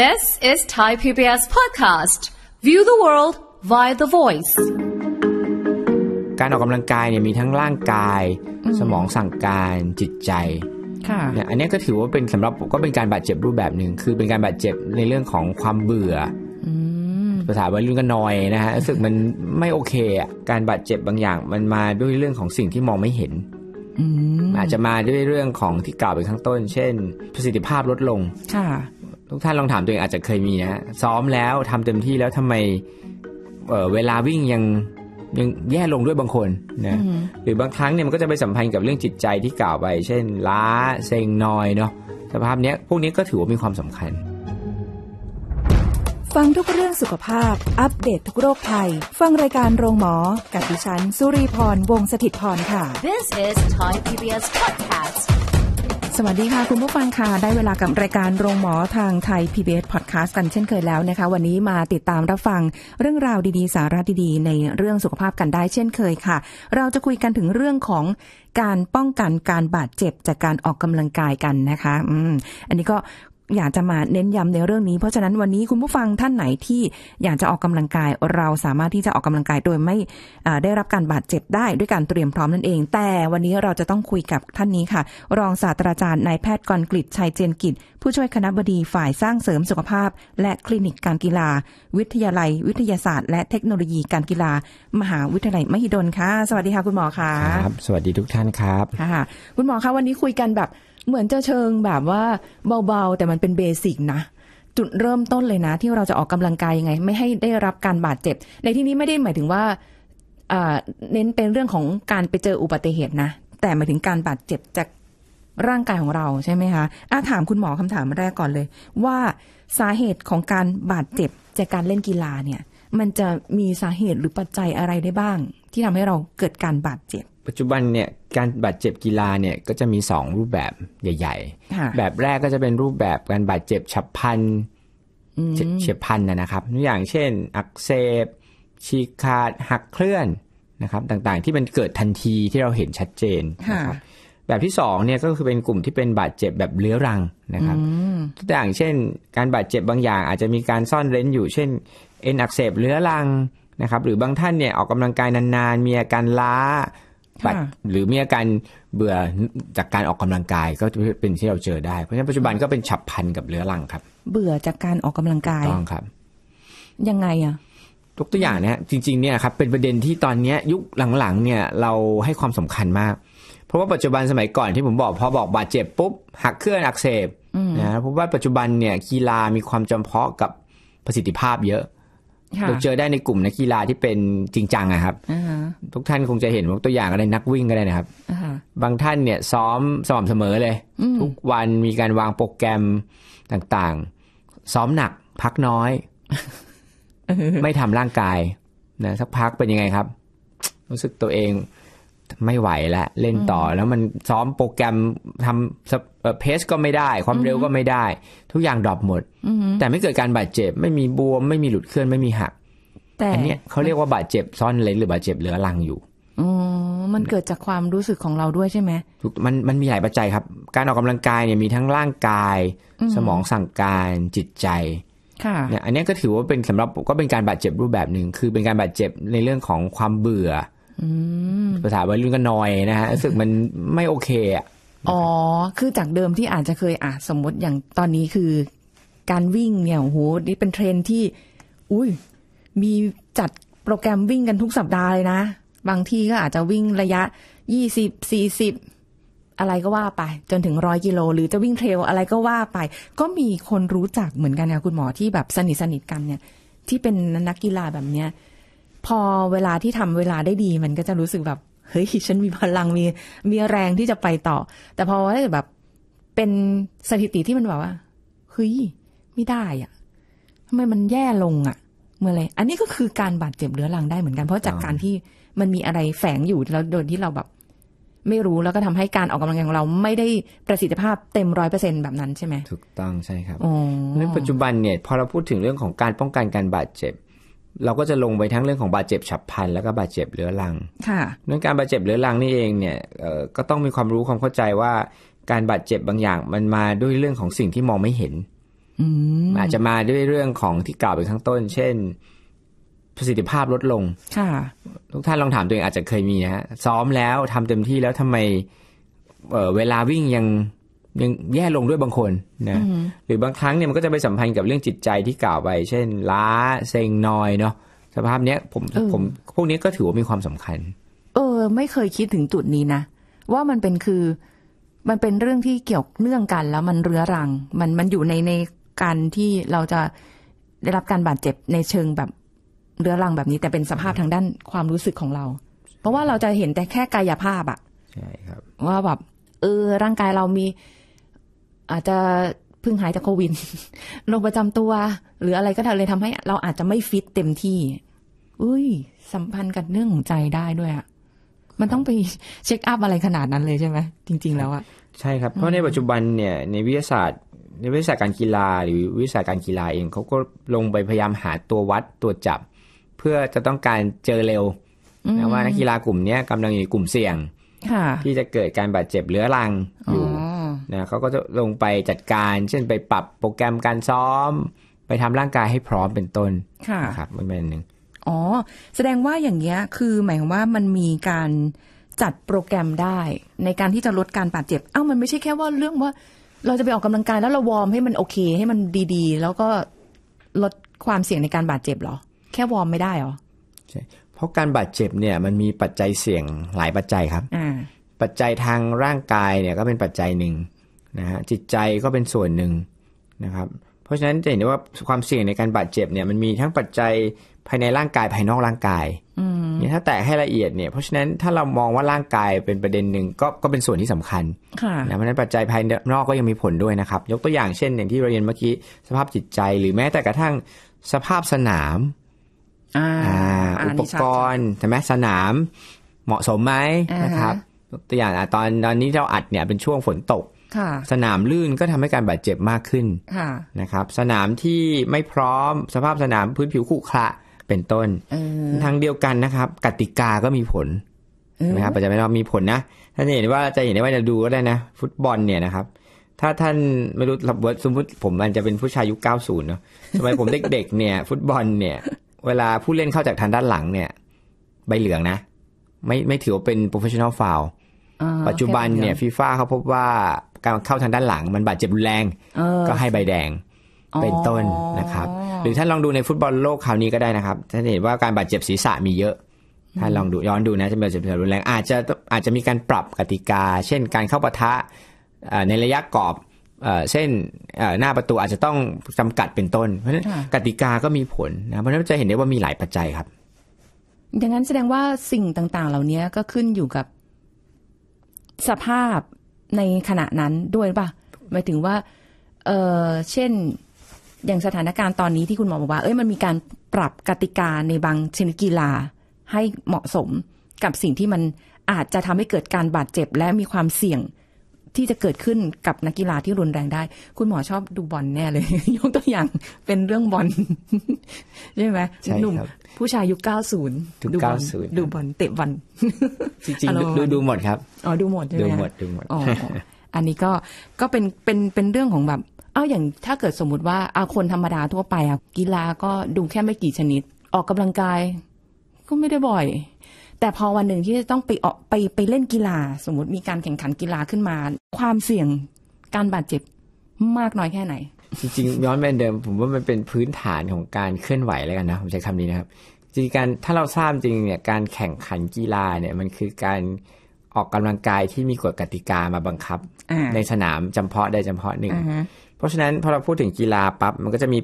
This is Thai PBS podcast. View the world via the voice. การออกกำลังกายเนี่ยมีทั้งร่างกาย สมองสั่งการ จิตใจเนี่ยอันนี้ก็ถือว่าเป็นสำหรับก็เป็นการบาดเจ็บรูปแบบหนึ่ง คือเป็นการบาดเจ็บในเรื่องของความเบื่อภาษาวัยรุ่นก็นอยนะฮะ รู้สึกมันไม่โอเคอ่ะการบาดเจ็บบางอย่าง มันมาด้วยเรื่องของสิ่งที่มองไม่เห็นอาจจะมาด้วยเรื่องของที่กล่าวไปข้างต้น เช่น ประสิทธิภาพลดลงทุกท่านลองถามตัวเองอาจจะเคยมีนะซ้อมแล้วทำเต็มที่แล้วทำไมเเวลาวิ่งยังยังแย่ลงด้วยบางคนนะหรือบางครั้งเนี่ยมันก็จะไปสัมพันธ์กับเรื่องจิตใจที่กล่าวไปเช่นล้าเซ็งนอยเนาะสภาพเนี้ยพวกนี้ก็ถือว่ามีความสำคัญ ฟังทุกเรื่องสุขภาพอัปเดตททุกโรคภัยฟังรายการโรงหมอกับดิฉันสุรีพรวงศิตพรค่ะ This is Thai PBS Podcast วัสดีค่ะ คุณผู้ฟังค่ะ ได้เวลากับรายการโรงหมอทางไทย PBS Podcast กันเช่นเคยแล้วนะคะ วันนี้มาติดตามรับฟังเรื่องราวดีๆ สาระดี ๆ ในเรื่องสุขภาพกันได้เช่นเคยค่ะ เราจะคุยกันถึงเรื่องของการป้องกันการบาดเจ็บจากการออกกำลังกายกันนะคะ อืม อันนี้ก็อยากจะมาเน้นย้ำในเรื่องนี้เพราะฉะนั้น วันนี้คุณผู้ฟังท่านไหนที่อยากจะออกกำลังกายเราสามารถที่จะออกกำลังกายโดยไม่ได้รับการบาดเจ็บได้ด้วยการเตรียมพร้อมนั่นเอง แต่วันนี้เราจะต้องคุยกับท่านนี้ค่ะ รองศาสตราจารย์นายแพทย์กรกฤษชัยเจนกิจผู้ช่วยคณะบดีฝ่ายสร้างเสริมสุขภาพและคลินิกการกีฬา วิทยาลัย วิทยาศาสตร์ และเทคโนโลยีการกีฬา มหาวิทยาลัยมหิดลค่ะสวัสดีค่ะคุณหมอคะครับสวัสดีทุกท่านครับค่ะคุณหมอคะวันนี้คุยกันแบบเหมือนจะเชิงแบบว่าเบาๆแต่มันเป็นเบสิกนะ จุดเริ่มต้นเลยนะ ที่เราจะออกกำลังกายยังไง ไม่ให้ได้รับการบาดเจ็บ ในที่นี้ไม่ได้หมายถึงว่าเน้นเป็นเรื่องของการไปเจออุบัติเหตุนะ แต่หมายถึงการบาดเจ็บจากร่างกายของเรา ใช่ไหมคะอาถามคุณหมอคำถามแรกก่อนเลย ว่าสาเหตุของการบาดเจ็บ จากการเล่นกีฬาเนี่ยมันจะมีสาเหตุหรือปัจจัยอะไรได้บ้าง ที่ทำให้เราเกิดการบาดเจ็บปัจจุบันเนี่ยการบาดเจ็บกีฬาเนี่ยก็จะมี2รูปแบบใหญ่ ๆ แบบแรกก็จะเป็นรูปแบบการบาดเจ็บฉับพลันเฉียบพันนะครับตัวอย่างเช่นอักเสบฉีกขาดหักเคลื่อนนะครับ ต่างๆที่มันเกิดทันทีที่เราเห็นชัดเจนนะครับ แบบที่สองเนี่ยก็คือเป็นกลุ่มที่เป็นบาดเจ็บแบบเลื้อรังนะครับตัวอย่างเช่น การบาดเจ็บบางอย่างอาจจะมีการซ่อนเร้นอยู่เช่น เอ็นอักเสบเลื้อรังนะครับ หรือบางท่านเนี่ยออกกำลังกายนานๆมีอาการล้าบาดหรือมีอาการเบื่อจากการออกกำลังกายก็เป็นที่เราเจอได้เพราะฉะนั้นปัจจุบันก็เป็นฉับพันกับเรื้อรังครับ เบื่อจากการออกกำลังกายต้องครับยังไงอ่ะยกตัวอย่างนะฮะจริงๆ เนี่ยครับเป็นประเด็นที่ตอนนี้ยุคหลังๆ เนี่ยเราให้ความสำคัญมากเพราะว่าปัจจุบันสมัยก่อนที่ผมบอกพอบอกบาดเจ็บปุ๊บหักเคลื่อนอักเสบนะเพราะว่าปัจจุบันเนี่ยกีฬามีความจำเพาะกับประสิทธิภาพเยอะเราเจอได้ในกลุ่มนักกีฬาที่เป็นจริงจังอะครับทุกท่านคงจะเห็นว่าตัวอย่างอะไรนักวิ่งก็ได้นะครับบางท่านเนี่ยซ้อมสม่ำเสมอเลย ทุกวันมีการวางโปรแกรมต่างๆ ซ้อมหนักพักน้อย ไม่ทำร่างกายนะสักพักเป็นยังไงครับ รู้สึกตัวเองไม่ไหวแล้วเล่นต่อแล้วมันซ้อมโปรแกรมทำเพสก็ไม่ได้ ความเร็วก็ไม่ได้ ทุกอย่างดรอปหมดแต่ไม่เกิดการบาดเจ็บไม่มีบวมไม่มีหลุดเคลื่อนไม่มีหักอันเนี้ยเขาเรียกว่าบาดเจ็บซ่อนเลนหรือบาดเจ็บเหลือรังอยู่อ๋อมันเกิดจากความรู้สึกของเราด้วยใช่ไหมมันมันมีหลายปัจจัยครับ การออกกำลังกายเนี่ยมีทั้งร่างกาย สมองสั่งการจิตใจค่ะเนี่ยอันนี้ก็ถือว่าเป็นสำหรับก็เป็นการบาดเจ็บรูปแบบหนึ่งคือเป็นการบาดเจ็บในเรื่องของความเบื่อภาษาวัยรุ่นก็นอยนะฮะรู้สึกมันไม่โอเคอ่ะอ๋อ คือจากเดิมที่อาจจะเคยอ่ะสมมติอย่างตอนนี้คือ การวิ่งเนี่ยโหนี่เป็นเทรนที่ อุ้ยมีจัดโปรแกรมวิ่งกันทุกสัปดาห์เลยนะ บางที่ก็อาจจะวิ่งระยะยี่สิบสี่สิบอะไรก็ว่าไป จนถึงร้อยกิโลหรือจะวิ่งเทรล อะไรก็ว่าไป ก็มีคนรู้จักเหมือนกันค่ะคุณหมอที่แบบสนิทสนิทกันเนี่ย ที่เป็นนักกีฬาแบบเนี้ยพอเวลาที่ทำเวลาได้ดีมันก็จะรู้สึกแบบ เฮ้ยฉันมีพลังมีมีแรงที่จะไปต่อ แต่พอว่าแบบเป็นสถิติที่มันแบบว่าเฮ้ยไม่ได้อะทำไมมันแย่ลงอะเมื่อไรอันนี้ก็คือการบาดเจ็บเรื้อรังได้เหมือนกันเพราะจากการที่มันมีอะไรแฝงอยู่แล้วโดยที่เราแบบ ไม่รู้แล้วก็ทำให้การออกกำลังกายของเราไม่ได้ประสิทธิภาพเต็มร้อยเปอร์เซ็นแบบนั้นใช่ไหมถูกต้องใช่ครับในปัจจุบันเนี่ย พอเราพูดถึงเรื่องของการป้องกันการบาดเจ็บเราก็จะลงไปทั้งเรื่องของบาดเจ็บฉับพลันแล้วก็บาดเจ็บเรื้อรัง ค่ะเรื่องการบาดเจ็บเรื้อรังนี่เอง เนี่ยก็ต้องมีความรู้ความเข้าใจว่าการบาดเจ็บบางอย่างมันมาด้วยเรื่องของสิ่งที่มองไม่เห็นอาจจะมาด้วยเรื่องของที่กล่าวไปข้างต้น เช่น ประสิทธิภาพลดลง ค่ะ ทุกท่านลองถามตัวเองอาจจะเคยมีนะฮะ ซ้อมแล้วทำเต็มที่แล้วทำไมเเวลาวิ่งยังยังแย่ลงด้วยบางคนนะ หรือบางครั้งเนี่ยมันก็จะไปสัมพันธ์กับเรื่องจิตใจที่กล่าวไป เช่น ล้าเซ็งนอยเนาะ สภาพเนี้ย ผมผม พวกนี้ก็ถือว่ามีความสำคัญ เออ ไม่เคยคิดถึงจุดนี้นะ ว่ามันเป็นคือ มันเป็นเรื่องที่เกี่ยวเนื่องกัน แล้วมันเรื้อรัง มันมันอยู่ในในการที่เราจะได้รับการบาดเจ็บในเชิงแบบ เรื้อรังแบบนี้ แต่เป็นสภาพทางด้านความรู้สึกของเรา เพราะว่าเราจะเห็นแต่แค่กายภาพอะใช่ครับ ว่าแบบ เออ ร่างกายเรามีอาจจะเพิ่งหายจากโควิดโรคประจำตัว หรืออะไรก็ทำเลยทำให้เราอาจจะไม่ฟิตเต็มที่ อุ้ย สัมพันธ์กับเรื่องของใจได้ด้วยอะมันต้องไปเช็คอัพอะไรขนาดนั้นเลยใช่ไหมจริง ๆ แล้วอะใช่ครับเพราะในปัจจุบันเนี่ยในวิทยาศาสตร์ ในวิทยาศาสตร์การกีฬาหรือวิทยาศาสตร์การกีฬาเอง เขาก็ลงไปพยายามหาตัววัดตัวจับ เพื่อจะต้องการเจอเร็วนะว่านักกีฬากลุ่มนี้กำลังอยู่กลุ่มเสี่ยงที่จะเกิดการบาดเจ็บเรื้อรังอยู่นะเขาก็จะลงไปจัดการ เช่น ไปปรับโปรแกรมการ ซ้อม ไปทำร่างกายให้พร้อมเป็นต้นค่ะครับมันเป็นหนึ่งอ๋อ แสดงว่า อย่าง เงี้ย คือ หมายความว่า มันมีการ จัด โปรแกรมได้ ในการที่จะลดการ บาด เจ็บ เอ้า มัน ไม่ใช่แค่ว่าเรื่องว่า เราจะไปออก กำลังกาย แล้ว เราวอร์ม ให้มันโอเค ให้มันดีๆ แล้วก็ลดความเสี่ยงในการบาด เจ็บหรอ แค่วอร์ม ไม่ได้หรอใช่เพราะ การ บาด เจ็บ เนี่ย มัน มี ปัจจัย เสี่ยง หลาย ปัจจัย ครับปัจจัยทางร่างกายเนี่ยก็เป็นปัจจัยหนึ่งนะฮะจิตใจก็เป็นส่วนหนึ่งนะครับ เพราะฉะนั้นจะเห็นได้ว่าความเสี่ยงในการบาดเจ็บเนี่ยมันมีทั้งปัจจัยภายในร่างกายภายนอกร่างกายเนี่ยถ้าแตะให้ละเอียดเนี่ย เพราะฉะนั้นถ้าเรามองว่าร่างกายเป็นประเด็นหนึ่งก็ก็เป็นส่วนที่สำคัญค่ะเพราะฉะนั้นปัจจัยภายนอกก็ยังมีผลด้วยนะครับ ยกตัวอย่างเช่น อย่างที่เราเรียนเมื่อกี้สภาพจิตใจ หรือแม้แต่กระทั่งสภาพสนามอุปกรณ์ใช่ไหมสนาม เหมาะสมไหมนะครับตัวอย่างอะตอนตอนนี้เราอัดเนี่ยเป็นช่วงฝนตก สนามลื่นก็ทำให้การบาดเจ็บมากขึ้นนะครับ สนามที่ไม่พร้อมสภาพสนามพื้นผิวขุขระเป็นต้นทางเดียวกันนะครับ กติกาก็มีผลนะครับอาจจัยแวด้อมมีผลนะท่านเห็นว่าจะเห็นได้ว่าจะดูก็ได้นะ ฟุตบอลเนี่ยนะครับ ถ้าท่านไม่รู้สมมติผมมันจะเป็นผู้ชายยุคเก้าศูนย์เนาะสมัยผมเด็กๆเนี่ย ฟุตบอลเนี่ย เวลาผู้เล่นเข้าจากทางด้านหลังเนี่ย ใบเหลืองนะไม่ไม่ถือว่าเป็นโปรเฟชชั่นอลฟาวล์ปัจจุบันเนี่ยฟีฟ่าเขาพบว่าการเข้าทางด้านหลังมันบาดเจ็บรุนแรง ก็ให้ใบแดงเป็นต้นนะครับ หรือท่านลองดูในฟุตบอลโลกคราวนี้ก็ได้นะครับท่านเห็นว่าการบาดเจ็บศีรษะมีเยอะท่านลองดูย้อนดูนะจะเป็นบาดเจ็บรุนแรง อาจจะอาจจะมีการปรับกติกา เช่นการเข้าปะทะในระยะกรอบเส้นหน้าประตูอาจจะต้องจำกัดเป็นต้นเพราะฉะนั้นกติกาก็มีผลนะเพราะฉะนั้นจะเห็นได้ว่ามีหลายปัจจัยครับดังนั้นแสดงว่าสิ่งต่างๆ เหล่านี้ก็ขึ้นอยู่กับสภาพในขณะนั้นด้วยป่ะหมายถึงว่าเออเช่นอย่างสถานการณ์ตอนนี้ที่คุณหมอบอกว่า เอ้ยมันมีการปรับกติกาในบางชนิดกีฬา ให้เหมาะสมกับสิ่งที่มันอาจจะทำให้เกิดการบาดเจ็บและมีความเสี่ยงที่จะเกิดขึ้นกับนักกีฬาที่รุนแรงได้ คุณหมอชอบดูบอลแน่เลย ยกตัวอย่างเป็นเรื่องบอลใช่ไหมหนุ่มผู้ชายยุค 90 ดูบอลดูบอลเตะบอลจริงๆ ดูดูหมดครับ อ๋อดูหมดใช่ไหมดูหมดดูหมดอ๋ออันนี้ก็ก็เป็นเป็นเป็นเรื่องของแบบ เอาอย่างถ้าเกิดสมมติว่าอาคนธรรมดาทั่วไปอะกีฬาก็ดูแค่ไม่กี่ชนิด ออกกำลังกายก็ไม่ได้บ่อยแต่พอวันหนึ่งที่จะต้องไปออกไปไปเล่นกีฬา สมมติมีการแข่งขันกีฬาขึ้นมา ความเสี่ยงการบาดเจ็บมากน้อยแค่ไหน จริงๆ ย้อนไปเดิมผมว่ามันเป็นพื้นฐานของการเคลื่อนไหวแล้วกันนะผมใช้คำนี้นะครับ จริงการถ้าเราทราบจริงเนี่ยการแข่งขันกีฬาเนี่ยมันคือการออกกำลังกายที่มีกฎกติกามาบังคับในสนามจำเพาะได้จำเพาะหนึ่ง เพราะฉะนั้นพอเราพูดถึงกีฬาปั๊บมันก็จะมี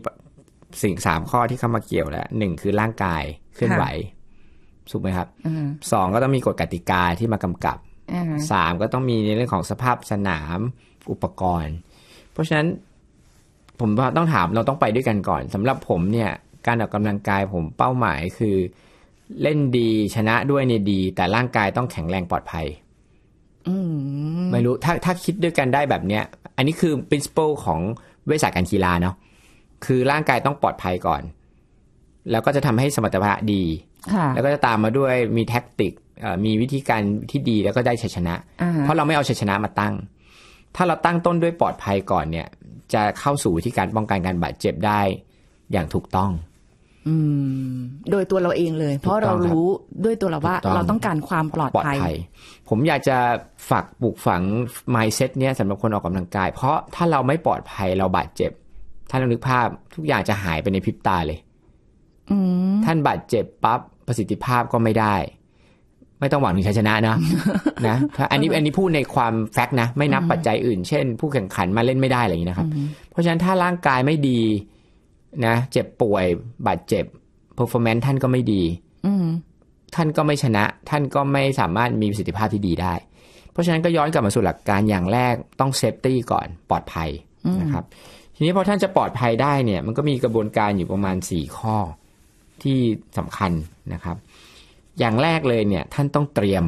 สิ่งสามข้อที่เข้ามาเกี่ยวแล้วหนึ่งคือร่างกายเคลื่อนไหวถูกไหมครับสองก็ต้องมีกฎกติกาที่มากำกับสามก็ต้องมีในเรื่องของสภาพสนามอุปกรณ์ เพราะฉะนั้นผมต้องถามเราต้องไปด้วยกันก่อน สำหรับผมเนี่ยการออกกำลังกายผมเป้าหมายคือเล่นดีชนะด้วยในดี แต่ร่างกายต้องแข็งแรงปลอดภัยไม่รู้ถ้าถ้าคิดด้วยกันได้แบบเนี้ย อันนี้คือ principle ของเวชศาสตร์การกีฬาเนาะคือร่างกายต้องปลอดภัยก่อน แล้วก็จะทำให้สมรรถภาพดีแล้วก็จะตามมาด้วยมีแท็กติกมีวิธีการที่ดีแล้วก็ได้ชัยชนะ เพราะเราไม่เอาชัยชนะมาตั้ง ถ้าเราตั้งต้นด้วยปลอดภัยก่อนเนี่ย จะเข้าสู่ที่การป้องกันการบาดเจ็บได้ อย่างถูกต้องโดยตัวเราเองเลย เพราะเรารู้ด้วยตัวเราว่าเราต้องการความปลอดภัย ผมอยากจะฝากปลูกฝัง mindset เนี้ยสำหรับคนออกกำลังกาย เพราะถ้าเราไม่ปลอดภัยเราบาดเจ็บท่าลองนึกภาพทุกอย่างจะหายไปในพริบตาเลยท่านบาดเจ็บปั๊บประสิทธิภาพก็ไม่ได้ ไม่ต้องหวังถึงชัยชนะนะนะอันนี้อันนี้พูดในความแฟกต์นะ ไม่นับปัจจัยอื่นเช่นผู้แข่งขันมาเล่นไม่ได้อะไรอย่างนี้นะครับ เพราะฉะนั้นถ้าร่างกายไม่ดีนะ เจ็บป่วยบาดเจ็บ performance ท่านก็ไม่ดีท่านก็ไม่ชนะ ท่านก็ไม่สามารถมีประสิทธิภาพที่ดีได้ เพราะฉะนั้นก็ย้อนกลับมาสู่หลักการอย่างแรกต้องเซฟตี้ก่อนปลอดภัยนะครับทีนี้พอท่านจะปลอดภัยได้เนี่ย มันก็มีกระบวนการอยู่ประมาณสี่ข้อที่สำคัญนะครับ อย่างแรกเลยเนี่ย ท่านต้องเตรียม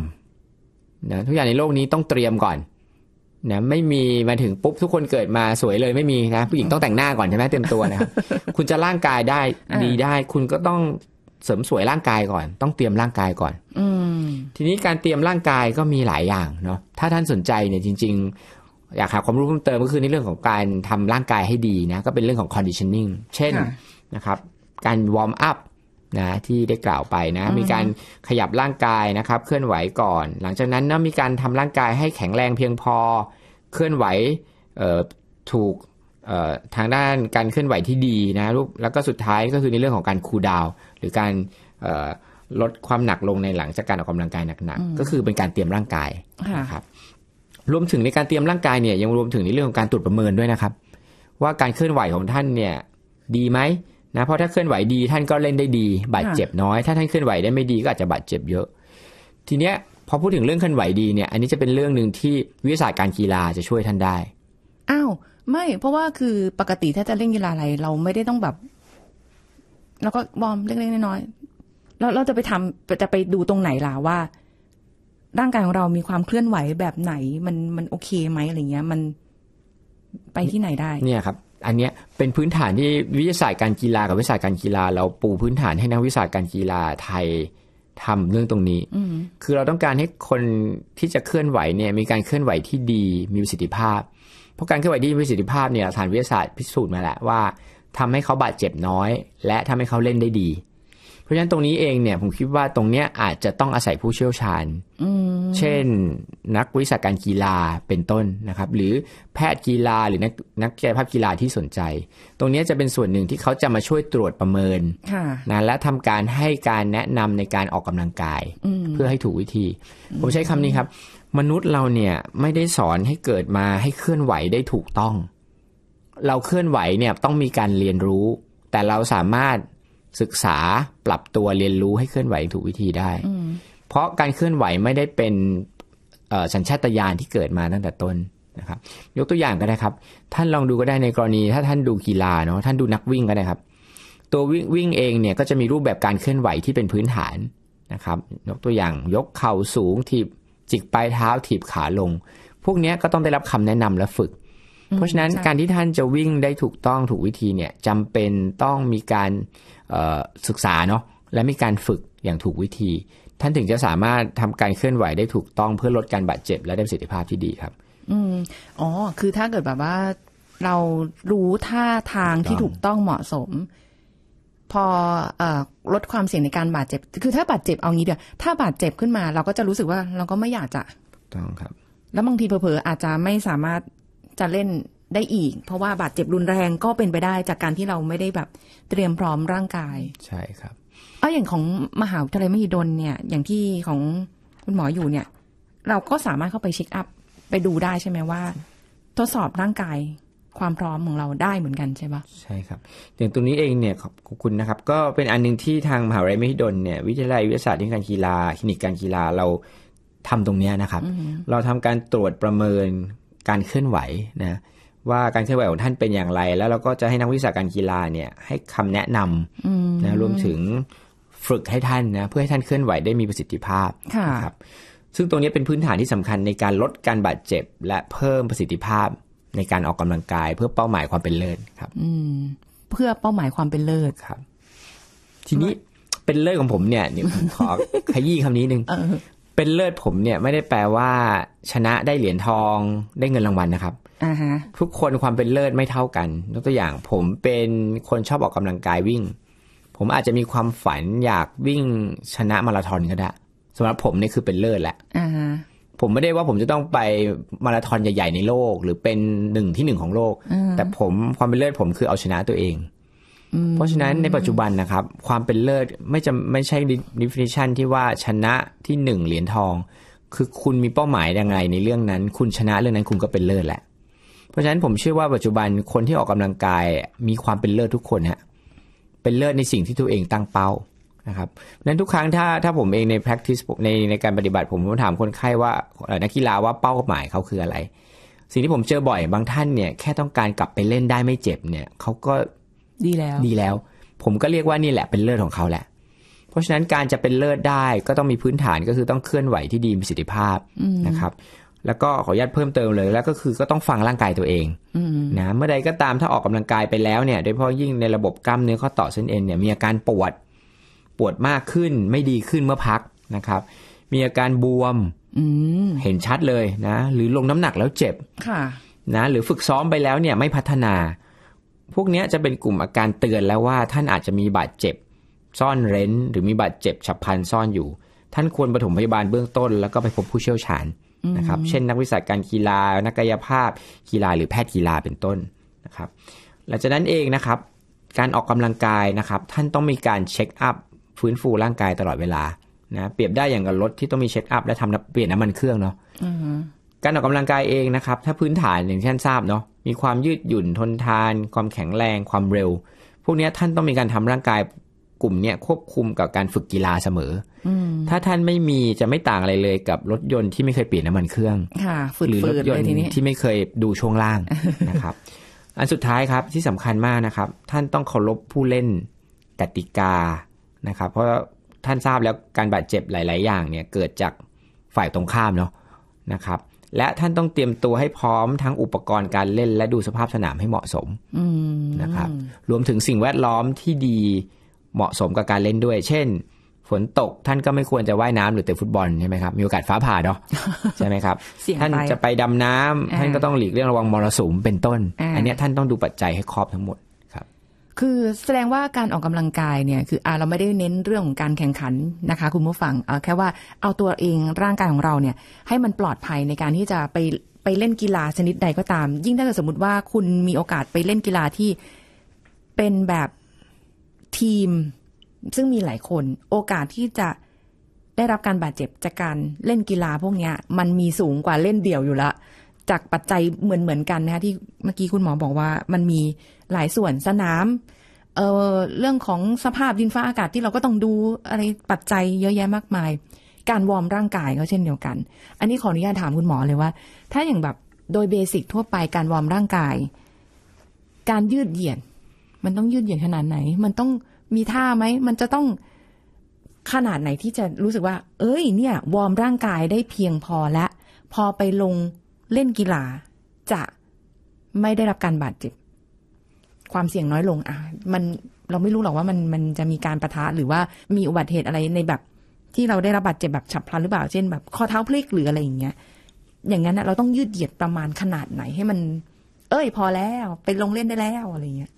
นะทุกอย่างในโลกนี้ต้องเตรียมก่อนนะไม่มีมาถึงปุ๊บทุกคนเกิดมาสวยเลยไม่มีนะผู้หญิงต้องแต่งหน้าก่อนใช่ไหมเตรียมตัวนะครับคุณจะร่างกายได้ดีได้ คุณก็ต้องเสริมสวยร่างกายก่อน ต้องเตรียมร่างกายก่อน อืทีนี้การเตรียมร่างกายก็มีหลายอย่างเนาะถ้าท่านสนใจเนี่ยจริง ๆอยากหาความรู้เพิ่มเติมก็คือในเรื่องของการทำร่างกายให้ดีนะก็เป็นเรื่องของ conditioning เช่นนะครับ การวอร์มอัพนะที่ได้กล่าวไปนะมีการขยับร่างกายนะครับ เคลื่อนไหวก่อนหลังจากนั้นนะมีการทำร่างกายให้แข็งแรงเพียงพอเคลื่อนไหวถูกทางด้านการเคลื่อนไหวที่ดีนะรูปแล้วก็สุดท้ายก็คือในเรื่องของการคูลดาวหรือการลดความหนักลงในหลังจากการออกกำลังกายหนักๆ ก็คือเป็นการเตรียมร่างกายนะครับรวมถึงในการเตรียมร่างกายเนี่ยยังรวมถึงในเรื่องของการตรวจประเมินด้วยนะครับ ว่าการเคลื่อนไหวของท่านเนี่ยดีไหมนะเพราะถ้าเคลื่อนไหวดีท่านก็เล่นได้ดีบาดเจ็บน้อย ถ้าท่านเคลื่อนไหวได้ไม่ดี ก็อาจจะบาดเจ็บเยอะ ทีเนี้ย พอพูดถึงเรื่องเคลื่อนไหวดีเนี่ย อันนี้จะเป็นเรื่องหนึ่งที่วิทยาศาสตร์การกีฬาจะช่วยท่านได้อ้าวไม่ เพราะว่าคือปกติถ้าจะเล่นกีฬาอะไร เราไม่ได้ต้องแบบเราก็บอมเล็กๆน้อยๆเราเราจะไปทำจะไปดูตรงไหนล่ะว่า ร่างกายของเรามีความเคลื่อนไหวแบบไหน มันมันโอเคไหมอะไรเงี้ย มันไปที่ไหนได้เนี่ยครับอันนี้เป็นพื้นฐานที่วิทยาศาสตร์การกีฬากับวิทยาศาสตร์การกีฬา เราปูพื้นฐานให้นักวิทยาศาสตร์การกีฬาไทยทำเรื่องตรงนี้ คือเราต้องการให้คนที่จะเคลื่อนไหวเนี่ยมีการเคลื่อนไหวที่ดีมีประสิทธิภาพ เพราะการเคลื่อนไหวที่มีประสิทธิภาพเนี่ยฐาน วิทยาศาสตร์พิสูจน์มาแล้วว่า ทำให้เขาบาดเจ็บน้อย และทำให้เขาเล่นได้ดีราะฉะนั้นตรงนี้เองเนี่ย ผมคิดว่าตรงเนี้ยอาจจะต้องอาศัยผู้เชี่ยวชาญ เช่นนักวิชาการกีฬาเป็นต้นนะครับ หรือแพทย์กีฬาหรือ นักนักกายภาพกีฬาที่สนใจ ตรงนี้จะเป็นส่วนหนึ่งที่เขาจะมาช่วยตรวจประเมินนะและทำการให้การแนะนำในการออกกำลังกายเพื่อให้ถูกวิธี ผมใช้คำนี้ครับ มนุษย์เราเนี่ย ไม่ได้สอนให้เกิดมาให้เคลื่อนไหวได้ถูกต้อง เราเคลื่อนไหวเนี่ย ต้องมีการเรียนรู้ แต่เราสามารถศึกษาปรับตัวเรียนรู้ให้เคลื่อนไหวถูกวิธีได้ เพราะการเคลื่อนไหวไม่ได้เป็น สัญชาตญาณที่เกิดมาตั้งแต่ต้นนะครับ ยกตัวอย่างก็ได้ครับ ท่านลองดูก็ได้ในกรณีถ้าท่านดูกีฬาเนาะ ท่านดูนักวิ่งก็ได้ครับ ตัววิ่งวิ่งเองเนี่ยก็จะมีรูปแบบการเคลื่อนไหวที่เป็นพื้นฐานนะครับ ยกตัวอย่างยกเข่าสูง ถีบจิกปลายเท้าถีบขาลง พวกนี้ก็ต้องได้รับคำแนะนำและฝึก เพราะฉะนั้นการที่ท่านจะวิ่งได้ถูกต้องถูกวิธีเนี่ยจำเป็นต้องมีการศึกษาเนาะและมีการฝึกอย่างถูกวิธี ท่านถึงจะสามารถทำการเคลื่อนไหวได้ถูกต้องเพื่อลดการบาดเจ็บและได้ประสิทธิภาพที่ดีครับ อืมอ๋อ คือถ้าเกิดแบบว่าเรารู้ท่าทางที่ถูกต้องเหมาะสม พออลดความเสี่ยงในการบาดเจ็บคือถ้าบาดเจ็บเอางี้เดียวถ้าบาดเจ็บขึ้นมาเราก็จะรู้สึกว่าเราก็ไม่อยากจะต้องครับ แล้วบางทีเผลอๆอาจจะไม่สามารถจะเล่นได้อีก เพราะว่าบาดเจ็บรุนแรงก็เป็นไปได้จากการที่เราไม่ได้แบบเตรียมพร้อมร่างกาย ใช่ครับ เอาอย่างของมหาวิทยาลัยมหิดลเนี่ย อย่างที่ของคุณหมออยู่เนี่ย เราก็สามารถเข้าไปเช็คอัพไปดูได้ใช่ไหมว่าทดสอบร่างกายความพร้อมของเราได้เหมือนกันใช่ปะใช่ครับ อย่างตรงนี้เองเนี่ยขอบคุณนะครับ ก็เป็นอันนึงที่ทางมหาวิทยาลัยมหิดลเนี่ย วิทยาลัยวิทยาศาสตร์ด้งการกีฬาคลินิกการกีฬาเราทำตรงนี้นะครับ เราทำการตรวจประเมินการเคลื่อนไหวนะว่าการเคลื่อนไหวของท่านเป็นอย่างไร แล้วเราก็จะให้นักวิชาการกีฬาเนี่ย ให้คำแนะนำนะรวมถึงฝึกให้ท่านนะเพื่อให้ท่านเคลื่อนไหวได้มีประสิทธิภาพนะครับซึ่งตรงนี้เป็นพื้นฐานที่สำคัญในการลดการบาดเจ็บ และเพิ่มประสิทธิภาพในการออกกำลังกาย เพื่อเป้าหมายความเป็นเลิศครับ อืเพื่อเป้าหมายความเป็นเลิศครับทีนี้เป็นเลิศของผมเนี่ยเนี่ยผมขอขยี้คำนี้นึงเป็นเลิศผมเนี่ยไม่ได้แปลว่าชนะได้เหรียญทองได้เงินรางวัลนะครับทุกคนความเป็นเลิศไม่เท่ากันยกตัวอย่างผมเป็นคนชอบออกกำลังกายวิ่ง ผมอาจจะมีความฝันอยากวิ่งชนะมาราธอนก็ได้สำหรับผมนี่คือเป็นเลิศแหละผมไม่ได้ว่าผมจะต้องไปมาราธอนใหญ่ๆในโลกหรือเป็นหนึ่งที่หนึ่งของโลก แต่ผมความเป็นเลิศผมคือเอาชนะตัวเอง เพราะฉะนั้นในปัจจุบันนะครับ ความเป็นเลิศไม่จะไม่ใช่ definition ที่ว่าชนะที่หนึ่งเหรียญทอง คือคุณมีเป้าหมายยังไงในเรื่องนั้น คุณชนะเรื่องนั้นคุณก็เป็นเลิศแหละเพราะฉะนั้นผมเชื่อว่าปัจจุบันคนที่ออกกำลังกายมีความเป็นเลิศทุกคนฮะเป็นเลิศในสิ่งที่ตัวเองตั้งเป้านะครับนั้นทุกครั้งถ้าถ้าผมเองใน practice ในในการปฏิบัติผมผมถามคนไข้ว่านักกีฬาว่าเป้าหมายเขาคืออะไร สิ่งที่ผมเจอบ่อยบางท่านเนี่ย แค่ต้องการกลับไปเล่นได้ไม่เจ็บเนี่ยเขาก็ดีแล้ว ดีแล้ว ผมก็เรียกว่านี่แหละเป็นเลิศของเขาแหละเพราะฉะนั้นการจะเป็นเลิศได้ก็ต้องมีพื้นฐานก็คือต้องเคลื่อนไหวที่ดีมีประสิทธิภาพนะครับแล้วก็ขออนุญาตเพิ่มเติมเลยแล้วก็คือก็ต้องฟังร่างกายตัวเองนะเมื่อใดก็ตามถ้าออกกำลังกายไปแล้วเนี่ยโดยเฉพาะยิ่งในระบบกล้ามเนื้อข้อต่อเส้นเอ็นเนี่ยมีอาการปวด ปวดมากขึ้น ไม่ดีขึ้นเมื่อพักนะครับ มีอาการบวมเห็นชัดเลยนะหรือลงน้ำหนักแล้วเจ็บค่ะ นะ หรือฝึกซ้อมไปแล้วเนี่ยไม่พัฒนา พวกนี้จะเป็นกลุ่มอาการเตือนแล้วว่า ท่านอาจจะมีบาดเจ็บซ่อนเร้น หรือมีบาดเจ็บฉับพลันซ่อนอยู่ ท่านควรปฐมพยาบาลเบื้องต้น แล้วก็ไปพบผู้เชี่ยวชาญนะครับ เช่นนักวิชาการกีฬา นักกายภาพ กีฬาหรือแพทย์กีฬาเป็นต้นนะครับหลังจากนั้นเองนะครับ การออกกำลังกายนะครับท่านต้องมีการเช็คอัพฟื้นฟูร่างกายตลอดเวลานะ เปรียบได้อย่างกับรถที่ต้องมีเช็คอัพและทำเปลี่ยนน้ำมันเครื่องเนาะการออกกำลังกายเองนะครับถ้าพื้นฐานอย่างเช่นทราบเนาะ มีความยืดหยุ่น ทนทาน ความแข็งแรง ความเร็ว พวกนี้ท่านต้องมีการทำร่างกายกลุ่มเนี้ยควบคุมกับการฝึกกีฬาเสมอถ้าท่านไม่มีจะไม่ต่างอะไรเลยกับรถยนต์ที่ไม่เคยเปลี่ยนน้ำมันเครื่องหรือรถยนต์ที่ไม่เคยดูช่วงล่างนะครับ อันสุดท้ายครับที่สำคัญมากนะครับ ท่านต้องเคารพผู้เล่นกติกานะครับ เพราะท่านทราบแล้วการบาดเจ็บหลาย ๆ อย่างเนี่ยเกิดจากฝ่ายตรงข้ามเนาะนะครับ และท่านต้องเตรียมตัวให้พร้อมทั้งอุปกรณ์การเล่น และดูสภาพสนามให้เหมาะสมนะครับรวมถึงสิ่งแวดล้อมที่ดีเหมาะสมกับการเล่นด้วย เช่น ฝนตกท่านก็ไม่ควรจะว่ายน้ำหรือเตะฟุตบอลใช่ไหมครับมีโอกาสฟ้าผ่าเนาะใช่ไหมครับท่านจะไปดำน้ำท่านก็ต้องหลีกเลี่ยงระวังมรสุมเป็นต้น อันนี้ท่านต้องดูปัจจัยให้ครอบทั้งหมดครับ คือแสดงว่าการออกกำลังกายเนี่ยคืออเราไม่ได้เน้นเรื่องของการแข่งขันนะคะคุณผู้ฟังเอาแค่ว่าเอาตัวเองร่างกายของเราเนี่ย ให้มันปลอดภัยในการที่จะไปไปเล่นกีฬาชนิดใดก็ตาม ยิ่งถ้าเกิดสมมติว่าคุณมีโอกาสไปเล่นกีฬาที่เป็นแบบทีมซึ่งมีหลายคนโอกาสที่จะได้รับการบาดเจ็บจากการเล่นกีฬาพวกนี้มันมีสูงกว่าเล่นเดี่ยวอยู่ละ จากปัจจัยเหมือนเหมือนกันนะคะที่เมื่อกี้คุณหมอบอกว่า มันมีหลายส่วนสนามเอ่อเรื่องของสภาพดินฟ้าอากาศที่เราก็ต้องดูอะไรปัจจัยเยอะแยะมากมาย การวอร์มร่างกายก็เช่นเดียวกัน อันนี้ขออนุญาตถามคุณหมอเลยว่า ถ้าอย่างแบบโดยเบสิกทั่วไปการวอร์มร่างกาย การยืดเหยียดมันต้องยืดเหยียดขนาดไหน มันต้องมีท่าไหม มันจะต้องขนาดไหนที่จะรู้สึกว่า เอ้ย เนี่ย วอร์มร่างกายได้เพียงพอและพอไปลงเล่นกีฬา จะไม่ได้รับการบาดเจ็บ ความเสี่ยงน้อยลง อ่ะ มัน เราไม่รู้หรอกว่ามันมันจะมีการประทะหรือว่ามีอุบัติเหตุอะไรในแบบที่เราได้รับบาดเจ็บแบบฉับพลัน หรือเปล่า เช่น แบบข้อเท้าพลิก หรืออะไรอย่างเงี้ย อย่างนั้นเราต้องยืดเหยียดประมาณขนาดไหน ให้มัน เอ้ย พอแล้ว ไปลงเล่นได้แล้ว อะไรเงี้ย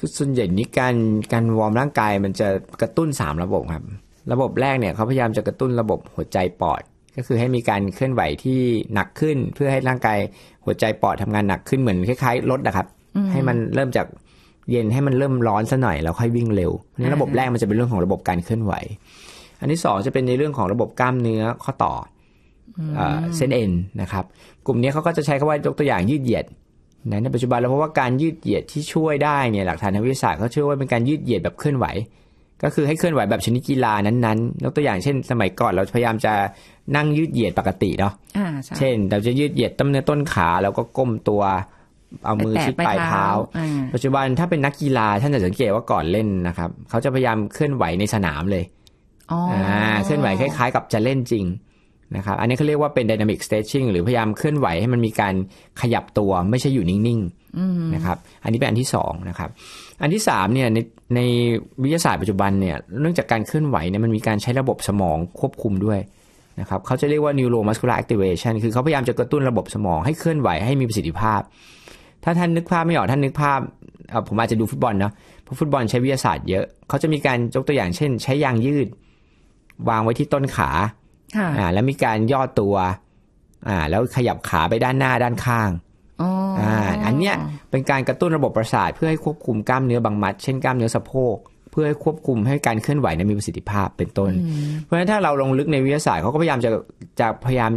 คือส่วนใหญ่นี้ การการวอร์มร่างกายมันจะกระตุ้น3ระบบครับ ระบบแรกเนี่ยเขาพยายามจะกระตุ้นระบบหัวใจปอด ก็คือให้มีการเคลื่อนไหวที่หนักขึ้น เพื่อให้ร่างกายหัวใจปอดทำงานหนักขึ้นเหมือน คล้ายๆรถนะครับ ให้มันเริ่มจากเย็นให้มันเริ่มร้อนซะหน่อย แล้วค่อยวิ่งเร็วนั้นระบบแรกมันจะเป็นเรื่องของระบบการเคลื่อนไหว อันที่สองจะเป็นในเรื่องของระบบกล้ามเนื้อข้อต่อเส้นเอ็นนะครับ กลุ่มนี้เขาก็จะใช้คำว่ายกตัวอย่างยืดเหยียดในปัจจุบันเราพบว่าการยืดเหยียดที่ช่วยได้เนี่ย หลักฐานทางวิทยาศาสตร์เขาเชื่อว่าเป็นการยืดเหยียดแบบเคลื่อนไหว ก็คือให้เคลื่อนไหวแบบชนิดกีฬานั้นๆ้วตัวอย่างเช่น สมัยก่อนเราพยายามจะนั่งยืดเหยียดปกติเนาะเช่น เราจะยืดเหยียดต้นเนื้อต้นขาแล้วก็ก้มตัว เอามือชิดปลายเท้า ปัจจุบันถ้าเป็นนักกีฬาท่านจะสังเกตว่าก่อนเล่นนะครับ เขาจะพยายามเคลื่อนไหวในสนามเลยเคลื่อนไหวคล้าย ๆ กับจะเล่นจริงนะครับอันนี้เขาเรียกว่าเป็น dynamic stretching หรือพยายามเคลื่อนไหวให้มันมีการขยับตัวไม่ใช่อยู่นิ่งๆนะครับ อันนี้เป็นอันที่สองนะครับ อันที่สามเนี่ยในในวิทยาศาสตร์ปัจจุบันเนี่ยเนื่องจากการเคลื่อนไหวเนี่ยมันมีการใช้ระบบสมองควบคุมด้วยนะครับเขาจะเรียกว่า neuromuscular activation คือเขาพยายามจะกระตุ้นระบบสมองให้เคลื่อนไหวให้มีประสิทธิภาพ ถ้าท่านนึกภาพไม่ออกท่านนึกภาพผมอาจจะดูฟุตบอลเนาะเพราะฟุตบอลใช้วิทยาศาสตร์เยอะเขาจะมีการยกตัวอย่างเช่น ใช้ยางยืด วางไว้ที่ต้นขาอ่าแล้วมีการย่อตัวอ่าแล้วขยับขาไปด้านหน้าด้านข้างอ่าอันเนี้ยเป็นการกระตุ้นระบบประสาทเพื่อให้ควบคุมกล้ามเนื้อบางมัด เช่นกล้ามเนื้อสะโพกเพื่อให้ควบคุมให้การเคลื่อนไหวนั้นมีประสิทธิภาพเป็นต้น เพราะฉะนั้นถ้าเราลงลึกในวิทยาศาสตร์เขาก็พยายามจะจะพยายาม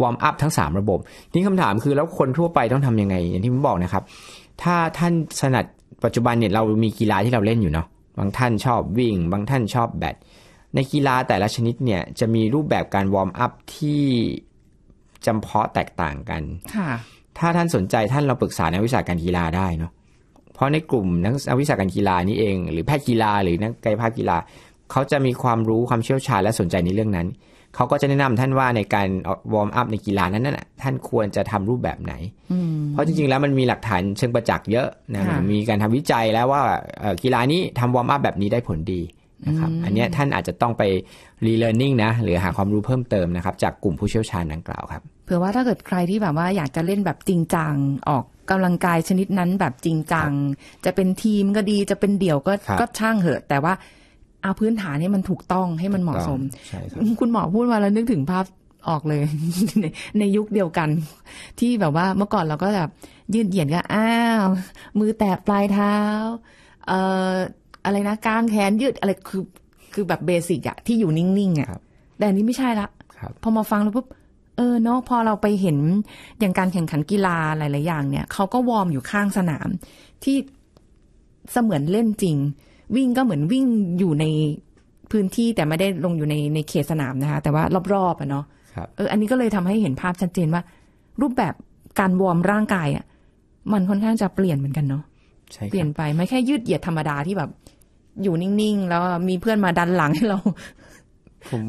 วอร์มอัพทั้ง3ระบบนี่คำถามคือแล้วคนทั่วไปต้องทํำยังไงอย่างที่ผมบอกนะครับ ถ้าท่านถนัดปัจจุบันเนี่ยเรามีกีฬาที่เราเล่นอยู่เนาะบางท่านชอบวิ่ง บางท่านชอบแบดในกีฬาแต่ละชนิดเนี่ยจะมีรูปแบบการวอร์มอัพที่จำเพาะแตกต่างกัน ค่ะ ถ้าท่านสนใจท่านเราปรึกษานักวิชาการกีฬาได้เนาะ เพราะในกลุ่มนักวิชาการกีฬานี้เองหรือแพทย์กีฬาหรือนักกายภาพกีฬา เขาจะมีความรู้ความเชี่ยวชาญและสนใจในเรื่องนั้นเขาก็จะแนะนำท่านว่าในการวอร์มอัพในกีฬานั้นน่ะท่านควรจะทำรูปแบบไหนเพราะจริงๆแล้วมันมีหลักฐานเชิงประจักษ์เยอะนะ มีการทำวิจัยแล้วว่ากีฬานี้ทำวอร์มอัพแบบนี้ได้ผลดีนะครับอันนี้ท่านอาจจะต้องไปรีเลอร์นิ่งนะ หรือหาความรู้เพิ่มเติมนะครับ จากกลุ่มผู้เชี่ยวชาญดังกล่าวครับเผื่อว่าถ้าเกิดใครที่แบบว่าอยากจะเล่นแบบจริงจัง ออกกำลังกายชนิดนั้นแบบจริงจัง จะเป็นทีมก็ดีจะเป็นเดี่ยวก็ก็ช่างเหอะ แต่ว่าเอาพื้นฐานให้มันถูกต้องให้มันเหมาะสม คุณหมอพูดมาแล้วนึกถึงภาพออกเลยในในยุคเดียวกัน ที่แบบว่าเมื่อก่อนเราก็แบบยืดเหยียดก็อ้าว มือแตะปลายเท้าเอ่ออะไรนะกางแขนยืดอะไร คือคือแบบเบสิกอะที่อยู่นิ่งๆอะแต่อันนี้ไม่ใช่ละ พอมาฟังแล้วปุ๊บเออเนาะพอเราไปเห็นอย่างการแข่งขันกีฬาหลายๆอย่างเนี่ยเขาก็วอร์มอยู่ข้างสนาม ที่เสมือนเล่นจริง วิ่งก็เหมือนวิ่งอยู่ในพื้นที่แต่ไม่ได้ลงอยู่ในในเขตสนามนะคะแต่ว่ารอบๆอะเนาะเออ อันนี้ก็เลยทำให้เห็นภาพชัดเจนว่า รูปแบบการวอร์มร่างกายอะมันค่อนข้างจะเปลี่ยนเหมือนกันเนาะเปลี่ยนไปไม่แค่ยืดเหยียดธรรมดาที่แบบอยู่นิ่ง ๆ แล้วมีเพื่อนมาดันหลังให้เรา ผม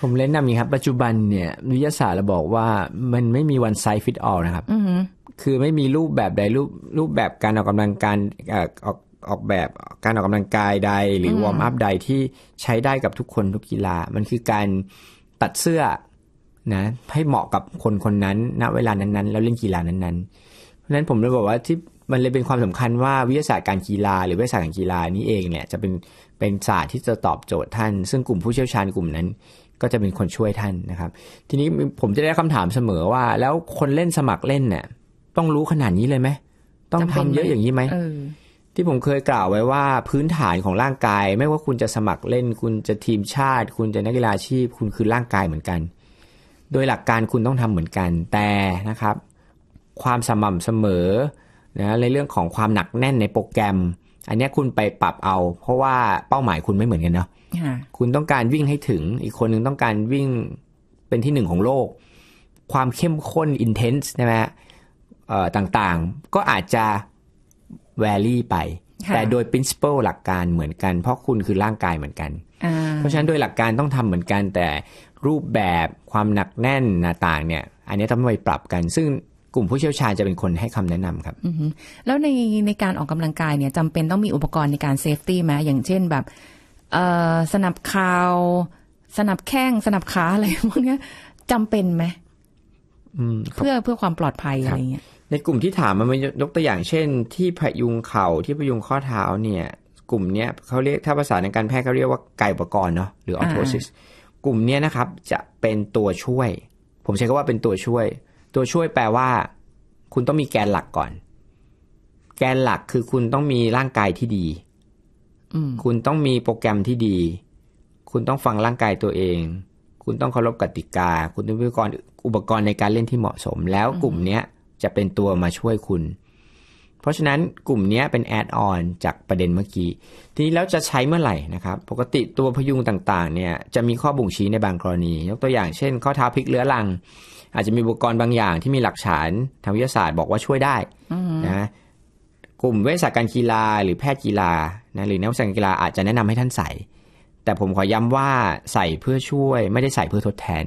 ผมเล่นนำอย่างนี้ครับ ปัจจุบันเนี่ยวิทยาศาสตร์เราบอกว่า มันไม่มีวันไซฟิตออลนะครับคือไม่มีรูปแบบใดรูปรูปแบบการออกกำลังการออกออกแบบการออกกำลังกายใด หรือวอร์มอัพใดที่ใช้ได้กับทุกคนทุกกีฬา มันคือการตัดเสื้อนะ ให้เหมาะกับคนคนนั้นณเวลานั้นๆแล้วเล่นกีฬานั้น ๆ เพราะฉะนั้นผมเลยบอกว่าที่มันเลยเป็นความสำคัญว่าวิทยาศาสตร์การกีฬาหรือวิทยาศาสตร์การกีฬานี้เองเนี่ยจะเป็นเป็นศาสตร์ที่จะตอบโจทย์ท่าน ซึ่งกลุ่มผู้เชี่ยวชาญกลุ่มนั้น ก็จะเป็นคนช่วยท่านนะครับ ทีนี้ผมจะได้คำถามเสมอว่า แล้วคนเล่นสมัครเล่นเนี่ย ต้องรู้ขนาดนี้เลยไหมต้องทำเยอะอย่างนี้ไหมที่ผมเคยกล่าวไว้ว่าพื้นฐานของร่างกาย ไม่ว่าคุณจะสมัครเล่น คุณจะทีมชาติ คุณจะนักกีฬาาชีพ คุณคือร่างกายเหมือนกัน โดยหลักการคุณต้องทำเหมือนกัน แต่นะครับ ความสม่ำเสมอนะในเรื่องของความหนักแน่นในโปรแกรม อันนี้คุณไปปรับเอา เพราะว่าเป้าหมายคุณไม่เหมือนกันเนาะคุณต้องการวิ่งให้ถึงอีกคนนึงต้องการวิ่งเป็นที่หนึ่งของโลก ความเข้มข้นอินเทนส์ใช่ไหมต่างๆ ก็อาจจะแวรี่ไป แต่โดย principle หลักการเหมือนกันเพราะคุณคือร่างกายเหมือนกันเพราะฉะนั้นโดยหลักการต้องทำเหมือนกันแต่รูปแบบความหนักแน่นต่างเนี่ยอันนี้ต้องไปปรับกันซึ่งกลุ่มผู้เชี่ยวชาญจะเป็นคนให้คำแนะนำครับแล้วในในการออกกำลังกายเนี่ยจำเป็นต้องมีอุปกรณ์ในการเซฟตี้ไหมอย่างเช่นแบบสนับเข่าสนับแข้งสนับขาอะไรพวกนี้จำเป็นไหมเพื่อเพื่อความปลอดภัยอะไรเงี้ย ในกลุ่มที่ถามมันยกตัวอย่างเช่น ที่พยุงเข่าที่พยุงข้อเท้าเนี่ย กลุ่มเนี้ยเขาเรียกถ้าภาษาในการแพทย์เขาเรียกว่าไกอุปกรณ์เนาะหรือออโทซิสกลุ่มเนี้ยนะครับ จะเป็นตัวช่วย ผมใช้คำว่าเป็นตัวช่วยตัวช่วยแปลว่า คุณต้องมีแกนหลักก่อน แกนหลักคือคุณต้องมีร่างกายที่ดีคุณต้องมีโปรแกรมที่ดี คุณต้องฟังร่างกายตัวเอง คุณต้องเคารพกติกาคุณต้องมีอุปกรณ์ในการเล่นที่เหมาะสม แล้วกลุ่มเนี้ยจะเป็นตัวมาช่วยคุณ เพราะฉะนั้นกลุ่มนี้เป็นแอดออนจากประเด็นเมื่อกี้ทีนี้แล้วจะใช้เมื่อไหร่นะครับ ปกติตัวพยุงต่างๆ เนี่ย จะมีข้อบ่งชี้ในบางกรณียกตัวอย่างเช่นข้อเท้าพลิกเลื้อรังอาจจะมีอุปกรณ์บางอย่างที่มีหลักฐานทางวิทยาศาสตร์บอกว่าช่วยได้นะกลุ่มเวชศาสตร์การกีฬา หรือแพทย์กีฬานะหรือนักวิชาการกีฬาอาจจะแนะนำให้ท่านใส่ แต่ผมขอย้ำว่าใส่เพื่อช่วย ไม่ได้ใส่เพื่อทดแทน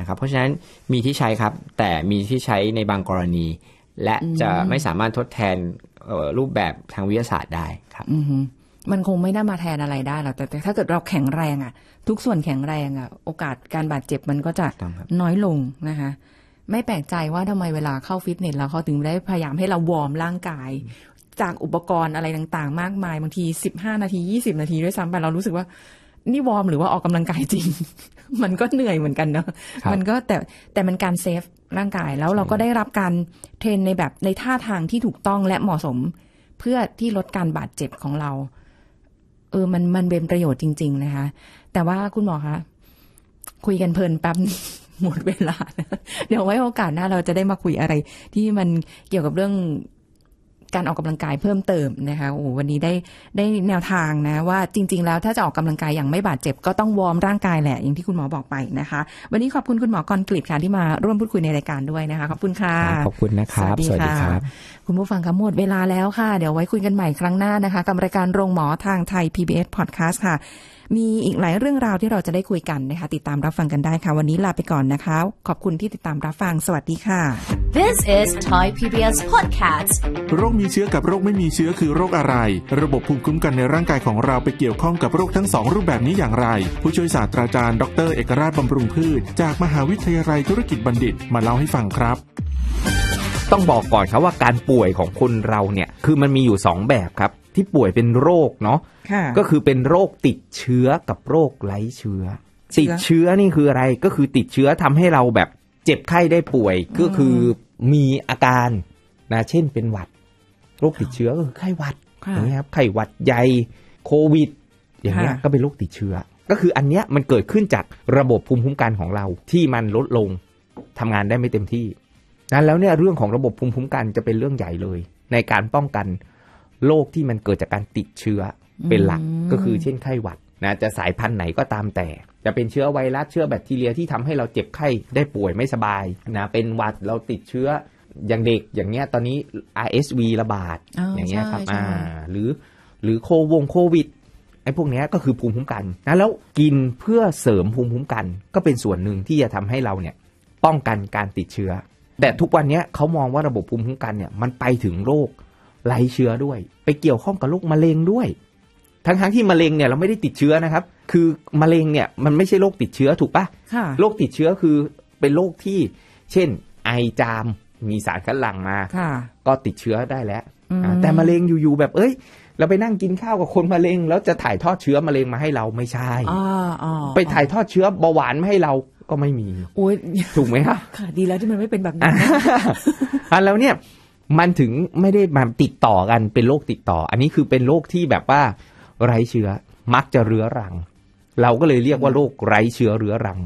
นะครับ เพราะฉะนั้นมีที่ใช้ครับ แต่มีที่ใช้ในบางกรณี และจะไม่สามารถทดแทนรูปแบบทางวิทยาศาสตร์ได้ ครับมันคงไม่ได้มาแทนอะไรได้หรอก แต่ถ้าเกิดเราแข็งแรงอะ่ะ ทุกส่วนแข็งแรงอะ่ะ โอกาสการบาดเจ็บมันก็จะน้อยลงนะคะ ไม่แปลกใจว่าทำไมเวลาเข้าฟิตเนสเราเขาถึงได้พยายามให้เราวอร์มร่างกาย จากอุปกรณ์อะไรต่างๆ มากมาย บางทีสิบห้านาทียี่สิบนาทีด้วยซ้ำไปเรารู้สึกว่า นี่วอร์ม หรือว่าออกกำลังกายจริง มันก็เหนื่อยเหมือนกันเนาะ มันก็แต่แต่มันการเซฟร่างกาย แล้วเราก็ได้รับการเทรนในแบบในท่าทางที่ถูกต้องและเหมาะสม เพื่อที่ลดการบาดเจ็บของเราเออมันมันเป็นประโยชน์จริง ๆ นะคะแต่ว่าคุณหมอคะคุยกันเพลินแป๊บหมดเวลา เดี๋ยวไว้โอกาสหน้าเราจะได้มาคุยอะไร ที่มันเกี่ยวกับเรื่องการออกกำลังกายเพิ่มเติมนะคะ โอ้วันนี้ได้ได้แนวทางนะ ว่าจริง ๆ แล้วถ้าจะออกกำลังกายอย่างไม่บาดเจ็บ ก็ต้องวอร์มร่างกายแหละ อย่างที่คุณหมอบอกไปนะคะ วันนี้ขอบคุณคุณหมอกรกลิบค่ะ ที่มาร่วมพูดคุยในรายการด้วยนะคะขอบคุณค่ะ ขอบคุณนะครับ สวัสดีครับคุณผู้ฟังคะหมดเวลาแล้วค่ะ เดี๋ยวไว้คุยกันใหม่ครั้งหน้านะคะกับรายการโรงหมอทางไทย PBS Podcast ค่ะมีอีกหลายเรื่องราวที่เราจะได้คุยกันนะคะ ติดตามรับฟังกันได้ค่ะ วันนี้ลาไปก่อนนะคะ ขอบคุณที่ติดตามรับฟังสวัสดีค่ะ This is Thai PBS Podcast โรคมีเชื้อกับโรคไม่มีเชื้อคือโรคอะไร ระบบภูมิคุ้มกันในร่างกายของเราไปเกี่ยวข้องกับโรคทั้งสองรูปแบบนี้อย่างไร ผู้ช่วยศาสตราจารย์ดร เอกราชบำรุงพืช จากมหาวิทยาลัยธุรกิจบัณฑิตมาเล่าให้ฟังครับ ต้องบอกก่อนครับว่าการป่วยของคนเราเนี่ยคือมันมีอยู่ 2 แบบครับที่ป่วยเป็นโรคเนาะก็คือเป็นโรคติดเชื้อกับโรคไร้เชื้อ ติดเชื้อนี่คืออะไรก็คือติดเชื้อทำให้เราแบบเจ็บไข้ได้ป่วยก็คือมีอาการนะเช่นเป็นหวัด โรคติดเชื้อก็คือไข้หวัดอย่างนี้ครับไข้หวัดใหญ่โควิดอย่างเงี้ยก็เป็นโรคติดเชื้อ ก็คืออันเนี้ยมันเกิดขึ้นจากระบบภูมิคุ้มกันของเราที่มันลดลงทำงานได้ไม่เต็มที่นั้นแล้วเนี่ยเรื่องของระบบภูมิคุ้มกันจะเป็นเรื่องใหญ่เลยในการป้องกันโรคที่มันเกิดจากการติดเชื้อเป็นหลักก็คือเช่นไข้หวัดนะจะสายพันธุ์ไหนก็ตามแต่ จะเป็นเชื้อไวรัส เชื้อแบคทีเรียที่ทำให้เราเจ็บไข้ได้ป่วยไม่สบายนะเป็นหวัดเราติดเชื้ออย่างเด็กอย่างเงี้ยตอนนี้ RSV ระบาดออย่างเงี้ยครับ อ่า หรือหรือโควงโควิดไอ้พวกนี้ก็คือภูมิคุ้มกันนะแล้วกินเพื่อเสริมภูมิคุ้มกันก็เป็นส่วนหนึ่งที่จะทำให้เราเนี่ยป้องกันการติดเชื้อ แต่ทุกวันนี้เขามองว่าระบบภูมิคุ้มกันเนี่ยมันไปถึงโรคไหลเชื้อด้วย ไปเกี่ยวข้องกับโรคมะเร็งด้วย ทั้งๆทที่มะเร็งเนี่ยเราไม่ได้ติดเชื้อนะครับ คือมะเร็งเนี่ยมันไม่ใช่โรคติดเชื้อถูกปะะโรคติดเชื้อคือเป็นโรคที่ เช่นไอจามมีสารคัดหลั่งมาก็ติดเชื้อได้แล้วแต่มะเร็งอยู่ๆแบบเอ้ยเราไปนั่งกินข้าวกับคนมะเร็ง แล้วจะถ่ายทอดเชื้อมะเร็งมาให้เราไม่ใช่ไปถ่ายทอดเชื้อเบาหวานมาให้เราก็ไม่มีโอ้ยถูกไหมครับดีแล้วที่มันไม่เป็นแบบนี้อ่ะแล้วเนี่ยมันถึงไม่ได้มาติดต่อกัน เป็นโรคติดต่อ อันนี้คือเป็นโรคที่แบบว่าไร้เชื้อมักจะเรื้อรัง เราก็เลยเรียกว่าโรคไร้เชื้อเรื้อรัง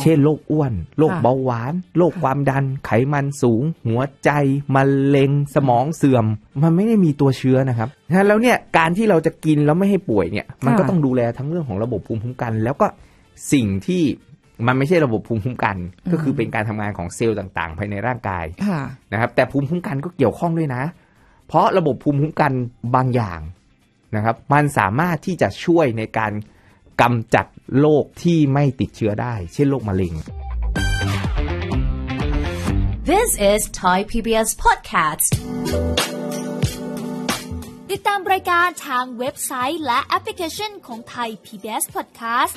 เช่นโรคอ้วนโรคเบาหวานโรคความดัน ไขมันสูง หัวใจมะเร็งสมองเสื่อม มันไม่ได้มีตัวเชื้อนะครับ แล้วเนี่ยการที่เราจะกินแล้วไม่ให้ป่วยเนี่ย มันก็ต้องดูแลทั้งเรื่องของระบบภูมิคุ้มกัน แล้วก็สิ่งที่มันไม่ใช่ระบบภูมิคุ้มกัน ก็คือเป็นการทำงานของเซลล์ต่าง ๆ ภายในร่างกายนะครับ แต่ภูมิคุ้มกันก็เกี่ยวข้องด้วยนะ เพราะระบบภูมิคุ้มกันบางอย่างนะครับ มันสามารถที่จะช่วยในการกำจัดโรคที่ไม่ติดเชื้อได้ เช่นโรคมะเร็ง This is Thai PBS podcast ติดตามรายการทางเว็บไซต์และแอปพลิเคชันของ Thai PBS podcast